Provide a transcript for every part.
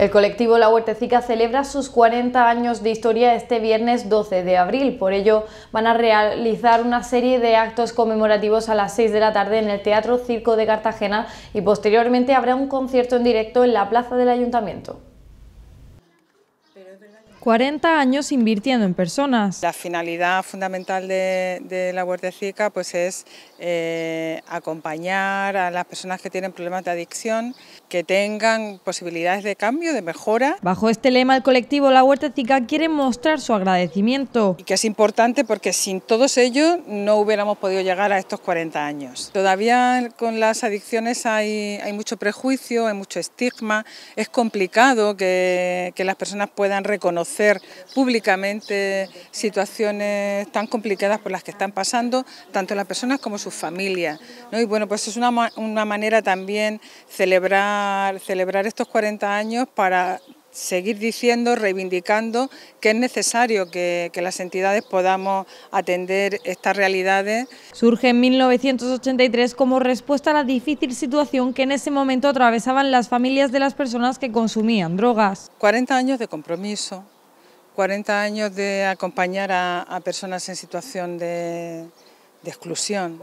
El colectivo La Huertecica celebra sus 40 años de historia este viernes 12 de abril. Por ello, van a realizar una serie de actos conmemorativos a las 6 de la tarde en el Teatro Circo de Cartagena y posteriormente habrá un concierto en directo en la Plaza del Ayuntamiento. 40 años invirtiendo en personas. La finalidad fundamental de, de la Huerta pues es eh, acompañar a las personas que tienen problemas de adicción, que tengan posibilidades de cambio, de mejora. Bajo este lema el colectivo La Huerta Cica... quiere mostrar su agradecimiento. Y que es importante porque sin todos ellos no hubiéramos podido llegar a estos 40 años. Todavía con las adicciones hay, mucho prejuicio, hay mucho estigma, es complicado que las personas puedan reconocer ...hacer públicamente situaciones tan complicadas por las que están pasando, tanto las personas como sus familias. Y bueno, pues es una, manera también celebrar, celebrar estos 40 años para seguir diciendo, reivindicando que es necesario que, que, las entidades podamos atender estas realidades. Surge en 1983 como respuesta a la difícil situación que en ese momento atravesaban las familias de las personas que consumían drogas. 40 años de compromiso, 40 años de acompañar a, personas en situación de, exclusión,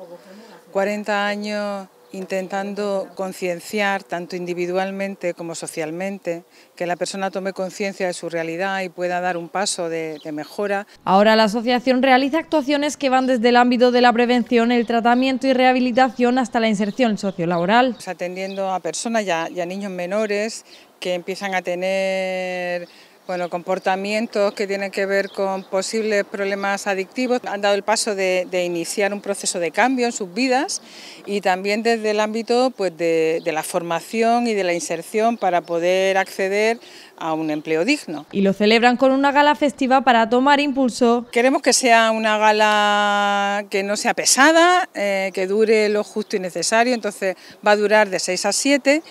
40 años intentando concienciar tanto individualmente como socialmente, que la persona tome conciencia de su realidad y pueda dar un paso de, mejora. Ahora la asociación realiza actuaciones que van desde el ámbito de la prevención, el tratamiento y rehabilitación hasta la inserción sociolaboral. Atendiendo a personas ya, a niños menores que empiezan a tener bueno, comportamientos que tienen que ver con posibles problemas adictivos. Han dado el paso de, iniciar un proceso de cambio en sus vidas y también desde el ámbito pues, de, la formación y de la inserción para poder acceder a un empleo digno. Y lo celebran con una gala festiva para tomar impulso. Queremos que sea una gala que no sea pesada, eh, que dure lo justo y necesario, entonces va a durar de 6 a 7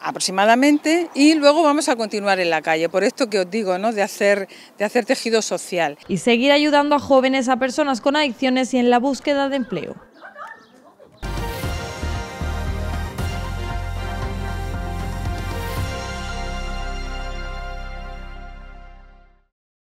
aproximadamente y luego vamos a continuar en la calle, por esto que os digo, ¿no? de, hacer, de hacer tejido social. Y seguir ayudando a jóvenes, a personas con adicciones y en la búsqueda de empleo.